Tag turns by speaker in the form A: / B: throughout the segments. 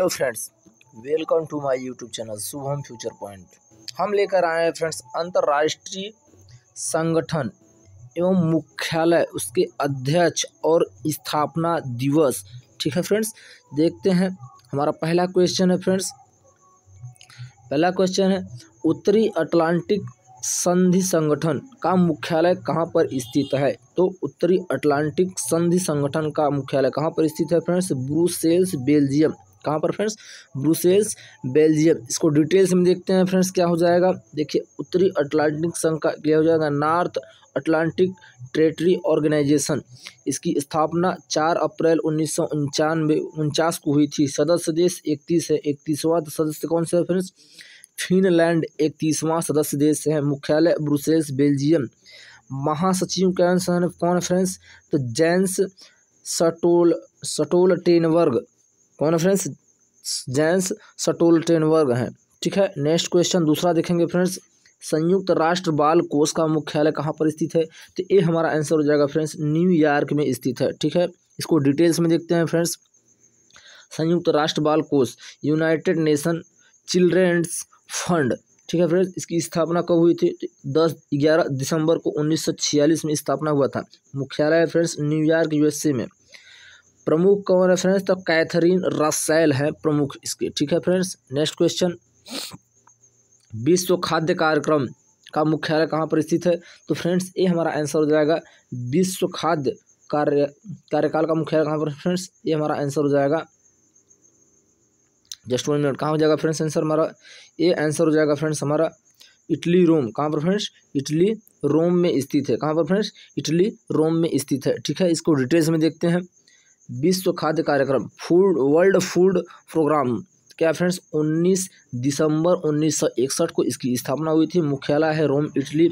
A: hello friends welcome to my YouTube channel Shubham future point हम लेकर आए हैं फ्रेंड्स अंतर्राष्ट्रीय संगठन एवं मुख्यालय उसके अध्यक्ष और स्थापना दिवस ठीक है फ्रेंड्स देखते हैं हमारा पहला क्वेश्चन है फ्रेंड्स पहला क्वेश्चन है उत्तरी अटलांटिक संधि संगठन का मुख्यालय कहाँ पर स्थित है तो उत्तरी अटलांटिक संधि संगठन का मुख्यालय कहाँ पर स्थित है फ्रेंड्स ब्रूसेल्स बेल्जियम कहाँ पर फ्रेंड्स ब्रुसेल्स बेल्जियम इसको डिटेल्स में देखते हैं फ्रेंड्स क्या हो जाएगा देखिए उत्तरी अटलांटिक संघ का क्या हो जाएगा नॉर्थ अटलांटिक ट्रेटरी ऑर्गेनाइजेशन इसकी स्थापना 4 अप्रैल उन्नीस सौ उनचास को हुई थी सदस्य देश इकतीस है इकतीसवां सदस्य कौन सा है फ्रेंड्स फिनलैंड इकतीसवां सदस्य देश है मुख्यालय ब्रुसेल्स बेल्जियम महासचिव का आंसर कौन है फ्रेंड्स तो जेंस सटोल सटोल टेनवर्ग कौन है फ्रेंड्स जेंस स्टोल्टेनबर्ग हैं ठीक है नेक्स्ट क्वेश्चन दूसरा देखेंगे फ्रेंड्स संयुक्त राष्ट्र बाल कोष का मुख्यालय कहाँ पर स्थित है तो ये हमारा आंसर हो जाएगा फ्रेंड्स न्यूयॉर्क में स्थित है ठीक है इसको डिटेल्स में देखते हैं फ्रेंड्स संयुक्त राष्ट्र बाल कोष यूनाइटेड नेशन चिल्ड्रेंस फंड ठीक है फ्रेंड्स इसकी स्थापना कब हुई थी दस ग्यारह दिसंबर को उन्नीस में स्थापना हुआ था मुख्यालय है फ्रेंड्स न्यूयॉर्क यूएसए में प्रमुख कौन है फ्रेंड्स तो कैथरीन रसैल है प्रमुख इसके ठीक है फ्रेंड्स नेक्स्ट क्वेश्चन विश्व खाद्य कार्यक्रम का मुख्यालय कहाँ पर स्थित है तो फ्रेंड्स ये हमारा आंसर हो जाएगा विश्व खाद्य कार्य कार्यकाल का मुख्यालय कहाँ पर फ्रेंड्स ये हमारा आंसर हो जाएगा जस्ट वन मिनट कहाँ हो जाएगा फ्रेंड्स आंसर हमारा ये आंसर हो जाएगा फ्रेंड्स हमारा इटली रोम कहाँ पर फ्रेंड्स इटली रोम में स्थित है कहाँ पर फ्रेंड्स इटली रोम में स्थित है ठीक है इसको डिटेल्स में देखते हैं विश्व खाद्य कार्यक्रम फूड वर्ल्ड फूड प्रोग्राम क्या फ्रेंड्स 19 दिसंबर 1961 को इसकी स्थापना हुई थी मुख्यालय है रोम इटली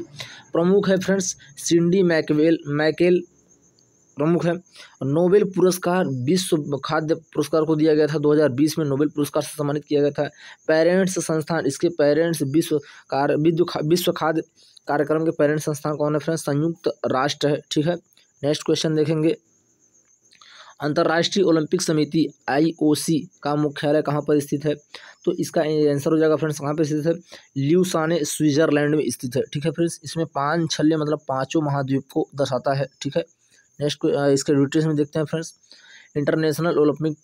A: प्रमुख है फ्रेंड्स सिंडी मैकवेल मैकेल प्रमुख है नोबेल पुरस्कार विश्व खाद्य पुरस्कार को दिया गया था 2020 में नोबेल पुरस्कार से सम्मानित किया गया था पेरेंट्स संस्थान इसके पेरेंट्स विश्व कार्य विश्व खाद्य कार्यक्रम के पेरेंट्स संस्थान कौन है फ्रेंड्स संयुक्त राष्ट्र है ठीक है नेक्स्ट क्वेश्चन देखेंगे अंतर्राष्ट्रीय ओलंपिक समिति आईओसी का मुख्यालय कहाँ पर स्थित है तो इसका आंसर हो जाएगा फ्रेंड्स कहाँ पर स्थित है ल्यूसाने स्विट्जरलैंड में स्थित है ठीक है फ्रेंड्स इसमें पाँच छल्य मतलब पाँचों महाद्वीप को दर्शाता है ठीक है नेक्स्ट इसके डिटेल्स में देखते हैं फ्रेंड्स इंटरनेशनल ओलंपिक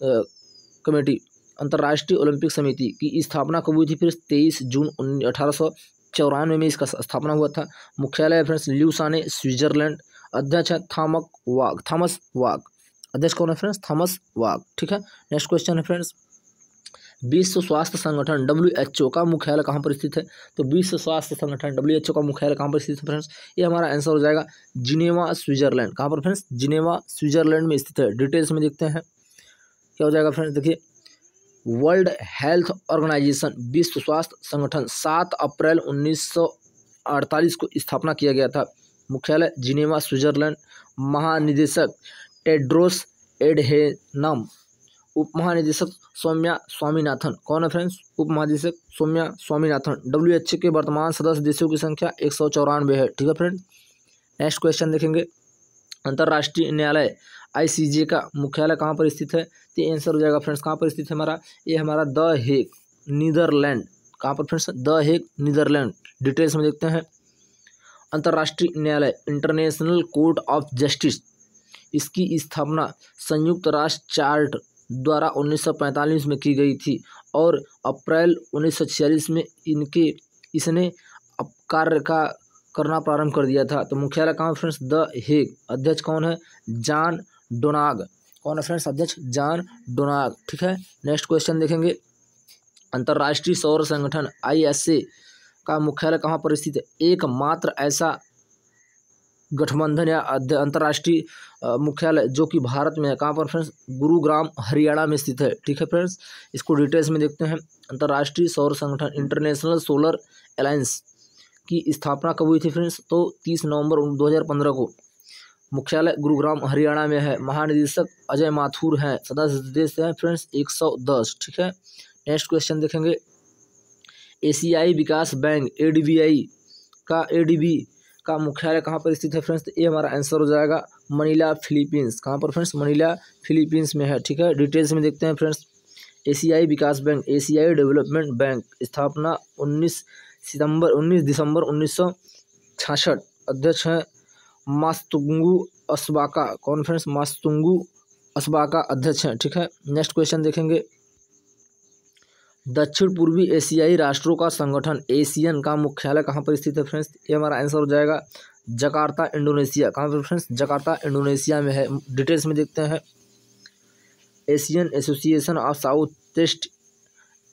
A: कमेटी अंतर्राष्ट्रीय ओलंपिक समिति की स्थापना कब हुई थी फिर तेईस जून उन्नीस अठारह सौ चौरानवे में इसका स्थापना हुआ था मुख्यालय फ्रेंड्स ल्यूसाने स्विट्जरलैंड अध्यक्ष है थामक वाग थॉमस वाग अध्यक्ष कौन है फ्रेंड्स थॉमस वाक ठीक है नेक्स्ट क्वेश्चन है फ्रेंड्स विश्व स्वास्थ्य संगठन डब्ल्यू एच ओ का मुख्यालय कहाँ पर स्थित है तो विश्व स्वास्थ्य संगठन डब्ल्यू एच ओ का मुख्यालय कहाँ पर स्थित है फ्रेंड्स ये हमारा आंसर हो जाएगा जिनेवा स्विट्जरलैंड कहाँ पर फ्रेंड्स जिनेवा स्विट्जरलैंड में स्थित है डिटेल्स में देखते हैं क्या हो जाएगा फ्रेंड्स देखिए वर्ल्ड हेल्थ ऑर्गेनाइजेशन विश्व स्वास्थ्य संगठन सात अप्रैल उन्नीस को स्थापना किया गया था मुख्यालय जिनेवा स्विट्जरलैंड महानिदेशक टेड्रोस एडहेनम उपमहानिदेशक सौम्या स्वामीनाथन कौन है फ्रेंड्स उपमहानिदेशक सौम्या स्वामीनाथन डब्ल्यू एच के वर्तमान सदस्य देशों की संख्या एक सौ चौरानवे है ठीक है फ्रेंड नेक्स्ट क्वेश्चन देखेंगे अंतर्राष्ट्रीय न्यायालय आईसीजे का मुख्यालय कहाँ पर स्थित है तो आंसर हो जाएगा फ्रेंड्स कहाँ पर स्थित है हमारा ये हमारा द हेग नीदरलैंड कहाँ पर friends the Hague Netherlands details में देखते हैं अंतर्राष्ट्रीय न्यायालय इंटरनेशनल कोर्ट ऑफ जस्टिस इसकी स्थापना संयुक्त राष्ट्र चार्ट द्वारा 1945 में की गई थी और अप्रैल 1946 में इनके इसने कार्य का करना प्रारंभ कर दिया था तो मुख्यालय कहाँ फ्रेंड्स द हेग अध्यक्ष कौन है जॉन डोनाग कौन है फ्रेंड्स अध्यक्ष जॉन डोनाग ठीक है नेक्स्ट क्वेश्चन देखेंगे अंतर्राष्ट्रीय सौर संगठन आई का मुख्यालय कहाँ पर स्थित है एकमात्र ऐसा गठबंधन या अंतर्राष्ट्रीय मुख्यालय जो कि भारत में है कहाँ पर फ्रेंड्स गुरुग्राम हरियाणा में स्थित है ठीक है फ्रेंड्स इसको डिटेल्स में देखते हैं अंतर्राष्ट्रीय सौर संगठन इंटरनेशनल सोलर अलायंस की स्थापना कब हुई थी फ्रेंड्स तो तीस नवंबर दो को मुख्यालय गुरुग्राम हरियाणा में है महानिदेशक अजय माथुर हैं सदस्य देश हैं फ्रेंड्स एक सौ दस ठीक है नेक्स्ट क्वेश्चन देखेंगे एशियाई विकास बैंक ए का ए का मुख्यालय कहाँ पर स्थित है फ्रेंड्स तो ये हमारा आंसर हो जाएगा मनीला फिलीपींस कहाँ पर फ्रेंड्स मनीला फिलीपींस में है ठीक है डिटेल्स में देखते हैं फ्रेंड्स एशियाई विकास बैंक एशियाई डेवलपमेंट बैंक स्थापना 19 सितंबर 19 दिसंबर उन्नीस अध्यक्ष हैं मास्तुंगु अस्बाका कॉन्फ्रेंस मास्तुंगु अस्बाका अध्यक्ष हैं ठीक है नेक्स्ट क्वेश्चन देखेंगे दक्षिण पूर्वी एशियाई राष्ट्रों का संगठन एशियन का मुख्यालय कहाँ पर स्थित है फ्रेंड्स ये हमारा आंसर हो जाएगा जकार्ता इंडोनेशिया कहाँ पर फ्रेंड्स जकार्ता इंडोनेशिया में है डिटेल्स में देखते हैं Asian association of south east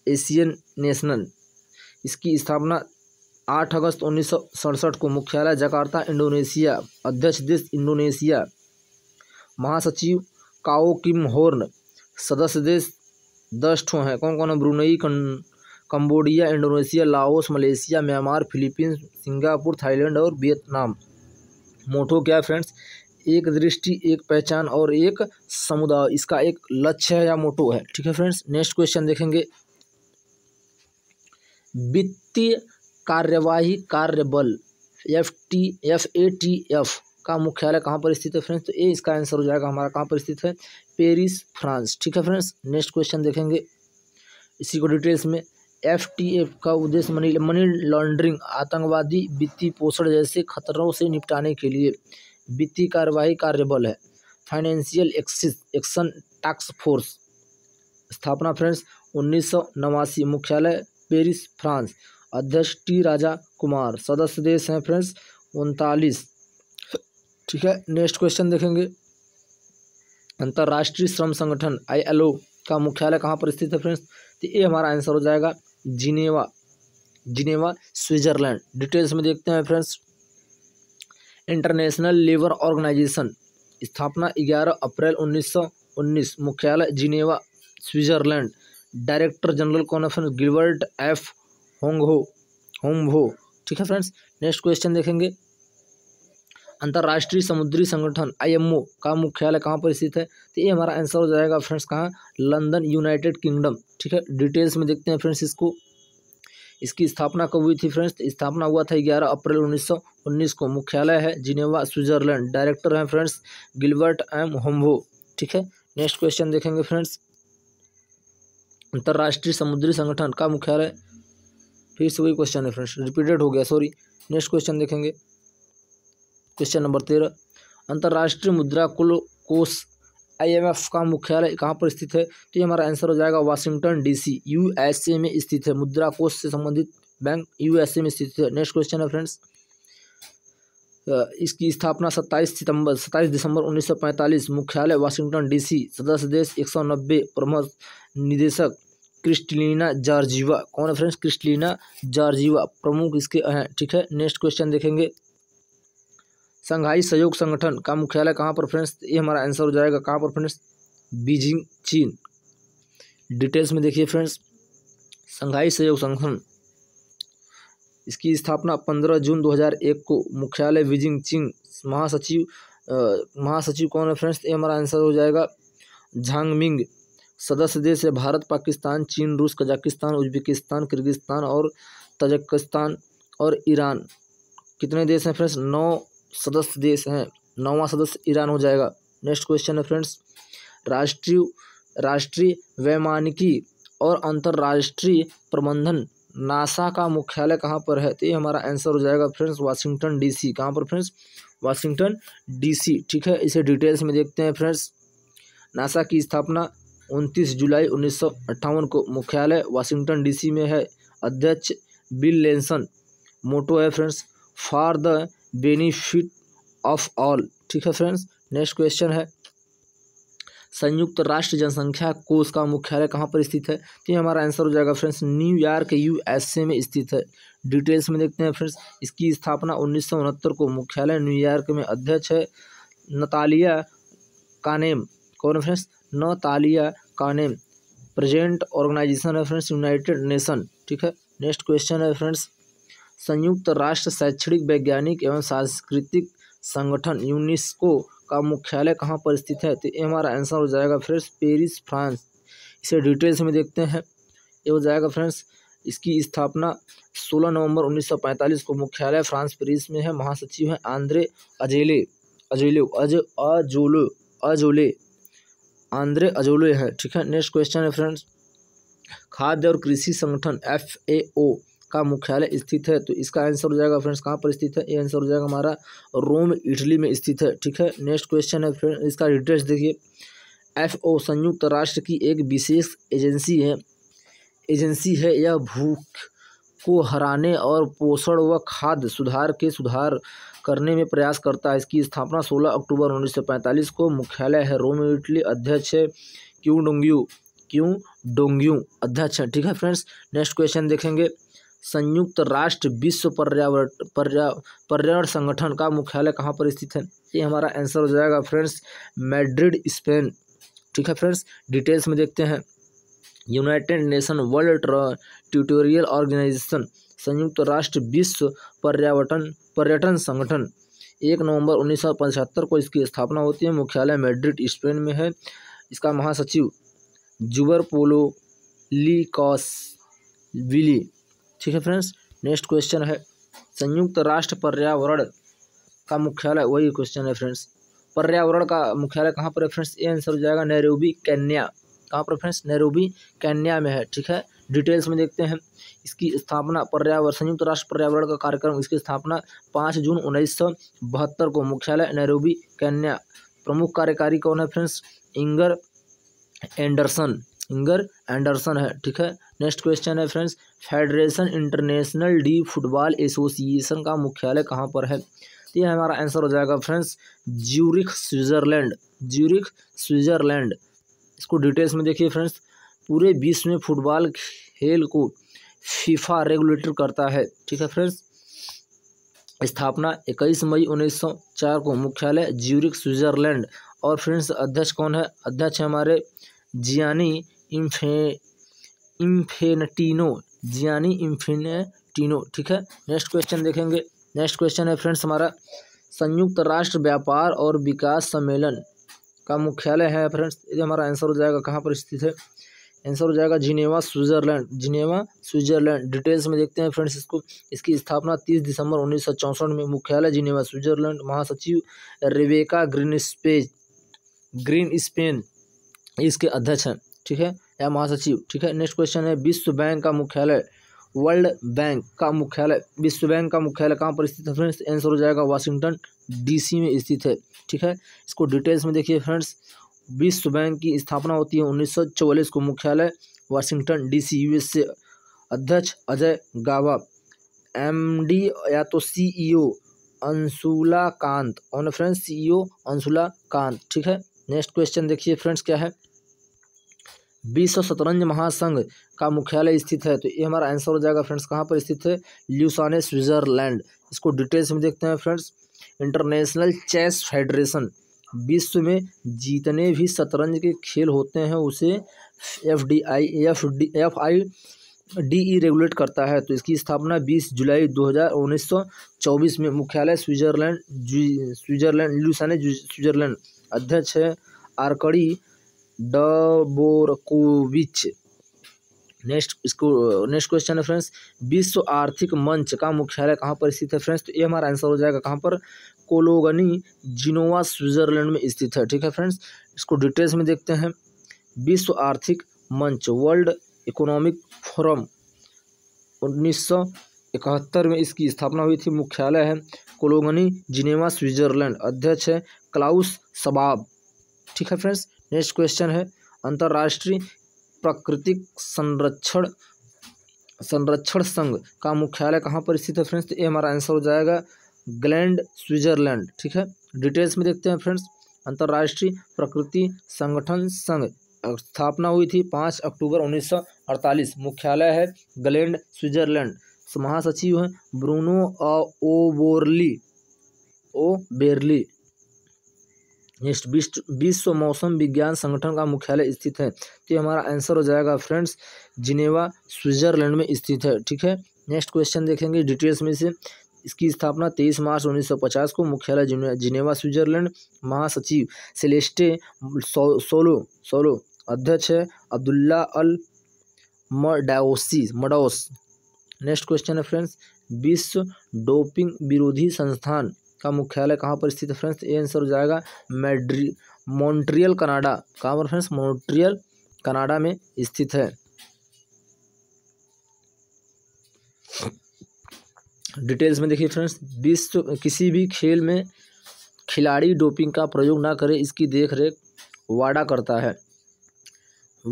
A: Asian national इसकी स्थापना आठ अगस्त उन्नीस को मुख्यालय जकार्ता इंडोनेशिया अध्यक्ष देश इंडोनेशिया महासचिव काओ किम होर्न सदस्य देश दस ठो हैं कौन कौन है Brunei Cambodia Indonesia Laos Malaysia Myanmar Philippines Singapore Thailand और वियतनाम मोटो क्या है फ्रेंड्स एक दृष्टि एक पहचान और एक समुदाय इसका एक लक्ष्य है या मोटो है ठीक है फ्रेंड्स नेक्स्ट क्वेश्चन देखेंगे वित्तीय कार्यवाही कार्यबल F T F A T F का मुख्यालय कहाँ पर स्थित है फ्रेंड्स तो ये इसका आंसर हो जाएगा हमारा कहाँ पर स्थित है पेरिस फ्रांस ठीक है फ्रेंड्स नेक्स्ट क्वेश्चन देखेंगे इसी को डिटेल्स में एफ टी एफ का उद्देश्य मनी मनी लॉन्ड्रिंग आतंकवादी वित्तीय पोषण जैसे खतरों से निपटाने के लिए वित्तीय कार्यवाही कार्यबल है financial axis action task force स्थापना फ्रेंड्स उन्नीस मुख्यालय पेरिस फ्रांस अध्यक्ष टी राजा कुमार सदस्य देश हैं फ्रेंड्स उनतालीस ठीक है नेक्स्ट क्वेश्चन देखेंगे अंतर्राष्ट्रीय श्रम संगठन आई का मुख्यालय कहाँ पर स्थित है फ्रेंड्स तो ये हमारा आंसर हो जाएगा जिनेवा जिनेवा स्विट्जरलैंड डिटेल्स में देखते हैं फ्रेंड्स इंटरनेशनल लेबर ऑर्गेनाइजेशन स्थापना ग्यारह अप्रैल उन्नीस मुख्यालय जिनेवा स्विट्जरलैंड डायरेक्टर जनरल कौन है फ्रेंड्स गिलबर्ट एफ होंगहो होमहो ठीक है फ्रेंड्स नेक्स्ट क्वेश्चन देखेंगे अंतर्राष्ट्रीय समुद्री संगठन आईएमओ का मुख्यालय कहाँ पर स्थित है तो ये हमारा आंसर हो जाएगा फ्रेंड्स कहाँ लंदन यूनाइटेड किंगडम ठीक है डिटेल्स में देखते हैं फ्रेंड्स इसको इसकी स्थापना कब हुई थी फ्रेंड्स तो स्थापना हुआ था ग्यारह अप्रैल उन्नीस को मुख्यालय है जिनेवा स्विट्जरलैंड डायरेक्टर हैं फ्रेंड्स गिलबर्ट एम होम्वो ठीक है नेक्स्ट क्वेश्चन देखेंगे फ्रेंड्स अंतर्राष्ट्रीय समुद्री संगठन का मुख्यालय फिर से वही क्वेश्चन है फ्रेंड्स रिपीटेड हो गया सॉरी नेक्स्ट क्वेश्चन देखेंगे क्वेश्चन नंबर तेरह अंतर्राष्ट्रीय मुद्रा कुल कोष आईएमएफ का मुख्यालय कहाँ पर स्थित है तो ये हमारा आंसर हो जाएगा वाशिंगटन डीसी यूएसए में स्थित है मुद्रा कोष से संबंधित बैंक यूएसए में स्थित है नेक्स्ट क्वेश्चन है फ्रेंड्स इसकी स्थापना 27 सितंबर 27 दिसंबर 1945 मुख्यालय वाशिंगटन डीसी सदस्य देश नब्बे प्रमुख निदेशक क्रिस्टलिना जार्जीवा कौन है फ्रेंड्स क्रिस्टलिना जार्जीवा प्रमुख इसके हैं ठीक है नेक्स्ट क्वेश्चन देखेंगे संघाई सहयोग संगठन का मुख्यालय कहाँ पर फ्रेंड्स ये हमारा आंसर हो जाएगा कहाँ पर फ्रेंड्स बीजिंग चीन डिटेल्स में देखिए फ्रेंड्स संघाई सहयोग संगठन इसकी स्थापना पंद्रह जून दो हजार एक को मुख्यालय बीजिंग चीन महासचिव महासचिव कौन है फ्रेंड्स ये हमारा आंसर हो जाएगा झांगमिंग सदस्य देश है भारत पाकिस्तान चीन रूस कजाकिस्तान उज्बेकिस्तान किर्गिस्तान और तजकिस्तान और ईरान कितने देश हैं फ्रेंड्स नौ सदस्य देश हैं नौवा सदस्य ईरान हो जाएगा नेक्स्ट क्वेश्चन है फ्रेंड्स राष्ट्रीय राष्ट्रीय वैमानिकी और अंतर्राष्ट्रीय प्रबंधन नासा का मुख्यालय कहाँ पर है तो ये हमारा आंसर हो जाएगा फ्रेंड्स वाशिंगटन डीसी कहाँ पर फ्रेंड्स वाशिंगटन डीसी ठीक है इसे डिटेल्स में देखते हैं फ्रेंड्स नासा की स्थापना 29 जुलाई उन्नीस को मुख्यालय वाशिंगटन डीसी में है अध्यक्ष बिल लेंसन मोटो है friends for the benefit of all ठीक है फ्रेंड्स नेक्स्ट क्वेश्चन है संयुक्त राष्ट्र जनसंख्या कोष का मुख्यालय कहाँ पर स्थित है तो ये हमारा आंसर हो जाएगा फ्रेंड्स न्यूयॉर्क यूएसए में स्थित है डिटेल्स में देखते हैं फ्रेंड्स इसकी स्थापना उन्नीस को मुख्यालय न्यूयॉर्क में अध्यक्ष है नतालिया कानेम कौन friends Natalia Kanem present organisation है फ्रेंड्स यूनाइटेड नेशन ठीक है नेक्स्ट क्वेश्चन है फ्रेंड्स संयुक्त राष्ट्र शैक्षणिक वैज्ञानिक एवं सांस्कृतिक संगठन यूनेस्को का मुख्यालय कहाँ पर स्थित है तो ये हमारा आंसर हो जाएगा फ्रेंड्स पेरिस फ्रांस इसे डिटेल्स में देखते हैं ये हो जाएगा फ्रेंड्स इसकी स्थापना 16 नवंबर 1945 को मुख्यालय फ्रांस पेरिस में है महासचिव है आंद्रे अजेले अजेले अज अजोलो अजोले आंद्रे अजोले है ठीक है नेक्स्ट क्वेश्चन है फ्रेंड्स खाद्य और कृषि संगठन एफ ए ओ का मुख्यालय स्थित है तो इसका आंसर हो जाएगा फ्रेंड्स कहाँ पर स्थित है ये आंसर हो जाएगा हमारा रोम इटली में स्थित है ठीक है नेक्स्ट क्वेश्चन है फ्रेंड इसका डिटेल्स देखिए एफ ओ संयुक्त राष्ट्र की एक विशेष एजेंसी है एजेंसी है यह भूख को हराने और पोषण व खाद्य सुधार के सुधार करने में प्रयास करता है इसकी स्थापना 16 अक्टूबर 1945 को मुख्यालय है रोम इटली अध्यक्ष है क्यों डोंग्यू क्यों डोंग्यू अध्यक्ष है ठीक है फ्रेंड्स नेक्स्ट क्वेश्चन देखेंगे संयुक्त राष्ट्र विश्व पर्यावरण पर्या पर्यावरण संगठन का मुख्यालय कहाँ पर स्थित है ये हमारा आंसर हो जाएगा फ्रेंड्स मैड्रिड स्पेन ठीक है फ्रेंड्स डिटेल्स में देखते हैं united nation world tutorial organisation संयुक्त राष्ट्र विश्व पर्यावरण पर्यटन संगठन एक नवंबर उन्नीस को इसकी स्थापना होती है मुख्यालय मैड्रिड स्पेन में है इसका महासचिव जुबर पोलो ली कॉस विली ठीक है फ्रेंड्स नेक्स्ट क्वेश्चन है संयुक्त राष्ट्र पर्यावरण का मुख्यालय वही क्वेश्चन है फ्रेंड्स पर्यावरण का मुख्यालय कहाँ पर है फ्रेंड्स ये आंसर हो जाएगा नेहरूबी कैन्या कहाँ पर फ्रेंड्स नेहरूबी कैन्या में है ठीक है डिटेल्स में देखते हैं इसकी स्थापना पर्यावरण संयुक्त राष्ट्र पर्यावरण का कार्यक्रम इसकी स्थापना पाँच जून उन्नीस सौ बहत्तर को मुख्यालय नेहरूबी कैन्या प्रमुख कार्यकारी कौन है friends Inger Andersen Inger Andersen है ठीक है नेक्स्ट क्वेश्चन है friends federation international de football association का मुख्यालय कहाँ पर है तो ये हमारा आंसर हो जाएगा friends Zurich Switzerland Zurich Switzerland इसको डिटेल्स में देखिए फ्रेंड्स पूरे विश्व में फुटबॉल खेल को फीफा रेगुलेटर करता है ठीक है फ्रेंड्स स्थापना 21 मई 1904 को मुख्यालय ज्यूरिक स्विट्ज़रलैंड और फ्रेंड्स अध्यक्ष कौन है अध्यक्ष हमारे जियानी इम्फे इम्फेनटिनो जियानी इम्फिनेटिनो ठीक है नेक्स्ट क्वेश्चन देखेंगे नेक्स्ट क्वेश्चन है फ्रेंड्स हमारा संयुक्त राष्ट्र व्यापार और विकास सम्मेलन का मुख्यालय है फ्रेंड्स ये हमारा आंसर हो जाएगा कहाँ पर स्थित है आंसर हो जाएगा Geneva Switzerland Geneva Switzerland details में देखते हैं फ्रेंड्स इसको इसकी स्थापना 30 दिसंबर उन्नीस में मुख्यालय जिनेवा स्विट्जरलैंड महासचिव Rebeca Grynspan Grynspan इसके अध्यक्ष हैं ठीक है या महासचिव ठीक है नेक्स्ट क्वेश्चन है विश्व बैंक का मुख्यालय वर्ल्ड बैंक का मुख्यालय विश्व बैंक का मुख्यालय कहाँ पर स्थित है फ्रेंड्स आंसर हो जाएगा वाशिंगटन डीसी में स्थित है ठीक है इसको डिटेल्स में देखिए फ्रेंड्स विश्व बैंक की स्थापना होती है उन्नीस को मुख्यालय वाशिंगटन डीसी यूएसए अध्यक्ष अजय गावा एमडी या तो सीईओ e अंशुला कांत और friends CEO e Anshula Kant ठीक है नेक्स्ट क्वेश्चन देखिए फ्रेंड्स क्या है विश्व शतरंज महासंघ का मुख्यालय स्थित है तो ये हमारा आंसर हो जाएगा फ्रेंड्स कहाँ पर स्थित है ल्यूसाने स्विट्जरलैंड इसको डिटेल्स में देखते हैं फ्रेंड्स इंटरनेशनल चेस फेडरेशन विश्व में जितने भी शतरंज के खेल होते हैं उसे F D I F D F I D E regulate करता है तो इसकी स्थापना 20 जुलाई 2019-24 में मुख्यालय स्विट्जरलैंड स्विट्जरलैंड ल्यूसाने स्विट्जरलैंड अध्यक्ष है आर्कड़ी डबोरकोविच नेक्स्ट इसको नेक्स्ट क्वेश्चन है फ्रेंड्स विश्व आर्थिक मंच का मुख्यालय कहाँ पर स्थित है फ्रेंड्स तो ये हमारा आंसर हो जाएगा कहाँ पर कोलोगनी जिनोवा स्विट्जरलैंड में स्थित है ठीक है फ्रेंड्स इसको डिटेल्स में देखते हैं विश्व आर्थिक मंच वर्ल्ड इकोनॉमिक फोरम उन्नीस सौ इकहत्तर में इसकी स्थापना हुई थी मुख्यालय है कोलोगनी जिनेवा स्विट्जरलैंड अध्यक्ष है क्लाउस सबाब ठीक है फ्रेंड्स नेक्स्ट क्वेश्चन है अंतर्राष्ट्रीय प्राकृतिक संरक्षण संरक्षण संघ का मुख्यालय कहाँ पर स्थित है फ्रेंड्स तो ये हमारा आंसर हो जाएगा ग्लैंड स्विट्जरलैंड ठीक है डिटेल्स में देखते हैं फ्रेंड्स अंतर्राष्ट्रीय प्रकृति संगठन संघ स्थापना हुई थी पाँच अक्टूबर उन्नीस मुख्यालय है ग्लैंड स्विट्जरलैंड महासचिव हैं ब्रूनो ओ बोरली ओ बेरली नेक्स्ट विश्व विश्व मौसम विज्ञान संगठन का मुख्यालय स्थित है तो हमारा आंसर हो जाएगा फ्रेंड्स जिनेवा स्विट्जरलैंड में स्थित है ठीक है नेक्स्ट क्वेश्चन देखेंगे डिटेल्स में से इसकी स्थापना 23 मार्च 1950 को मुख्यालय जिनेवा स्विट्जरलैंड महासचिव सेलेस्टे सोलो सोलो अध्यक्ष है Abdulla Al Mandous Mandous next question है फ्रेंड्स विश्व डोपिंग विरोधी संस्थान का मुख्यालय कहाँ पर स्थित है फ्रेंड्स ये आंसर हो जाएगा मेड्री मॉन्ट्रियल कनाडा कहाँ पर फ्रेंड्स मॉन्ट्रियल कनाडा में स्थित है डिटेल्स में देखिए फ्रेंड्स विश्व किसी भी खेल में खिलाड़ी डोपिंग का प्रयोग ना करे इसकी देख रेख वाडा करता है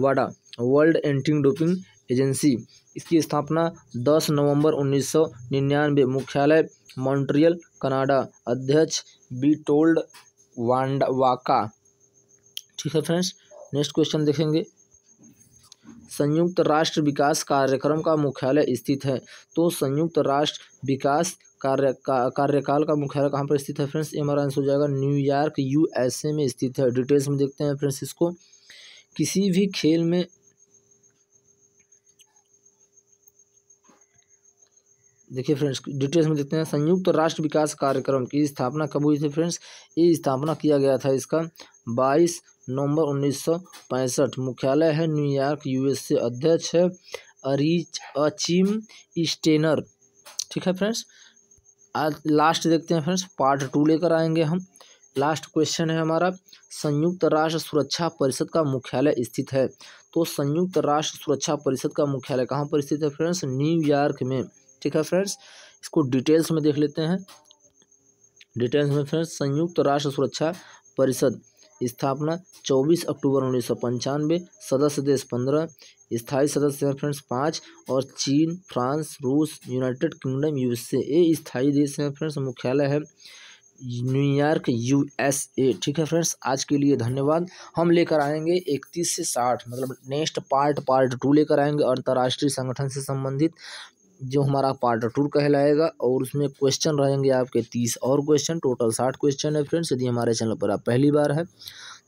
A: वाडा वर्ल्ड एंटिंग डोपिंग एजेंसी इसकी स्थापना 10 नवंबर 1999 मुख्यालय मॉन्ट्रियल कनाडा अध्यक्ष बी टोल्ड वांडा वाका ठीक है फ्रेंड्स नेक्स्ट क्वेश्चन देखेंगे संयुक्त राष्ट्र विकास कार्यक्रम का मुख्यालय स्थित है तो संयुक्त राष्ट्र विकास कार्य का, कार्यकाल का मुख्यालय कहाँ पर स्थित है फ्रेंड्स ये हमारा आंसर हो जाएगा न्यूयॉर्क यूएसए में स्थित है डिटेल्स में देखते हैं फ्रेंड्स इसको किसी भी खेल में देखिए फ्रेंड्स डिटेल्स में देखते हैं संयुक्त राष्ट्र विकास कार्यक्रम की स्थापना कब हुई थी फ्रेंड्स ये स्थापना किया गया था इसका बाईस नवंबर उन्नीस मुख्यालय है न्यूयॉर्क यूएसए अध्यक्ष है अरिच अचिम स्टेनर ठीक है फ्रेंड्स आज लास्ट देखते हैं फ्रेंड्स पार्ट टू लेकर आएंगे हम लास्ट क्वेश्चन है हमारा संयुक्त राष्ट्र सुरक्षा परिषद का मुख्यालय स्थित है तो संयुक्त राष्ट्र सुरक्षा परिषद का मुख्यालय कहाँ पर स्थित है फ्रेंड्स न्यूयॉर्क में ठीक है फ्रेंड्स इसको डिटेल्स में देख लेते हैं डिटेल्स में फ्रेंड्स संयुक्त राष्ट्र सुरक्षा परिषद स्थापना 24 अक्टूबर उन्नीस सौ पंचानवे सदस्य देश पंद्रह स्थायी सदस्य हैं फ्रेंड्स पाँच और चीन फ्रांस रूस यूनाइटेड किंगडम यूएसए ये स्थायी देश हैं फ्रेंड्स मुख्यालय है न्यूयॉर्क यूएसए ठीक है फ्रेंड्स आज के लिए धन्यवाद हम लेकर आएंगे इकतीस से साठ मतलब नेक्स्ट पार्ट पार्ट टू लेकर आएंगे अंतर्राष्ट्रीय संगठन से संबंधित जो हमारा पार्ट टू कहलाएगा और उसमें क्वेश्चन रहेंगे आपके तीस और क्वेश्चन टोटल साठ क्वेश्चन है फ्रेंड्स यदि हमारे चैनल पर आप पहली बार है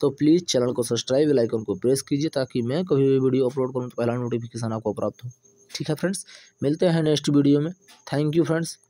A: तो प्लीज़ चैनल को सब्सक्राइब लाइकन को प्रेस कीजिए ताकि मैं कभी भी वीडियो अपलोड करूँ तो पहला नोटिफिकेशन आपको प्राप्त हो ठीक है फ्रेंड्स मिलते हैं नेक्स्ट वीडियो में थैंक यू फ्रेंड्स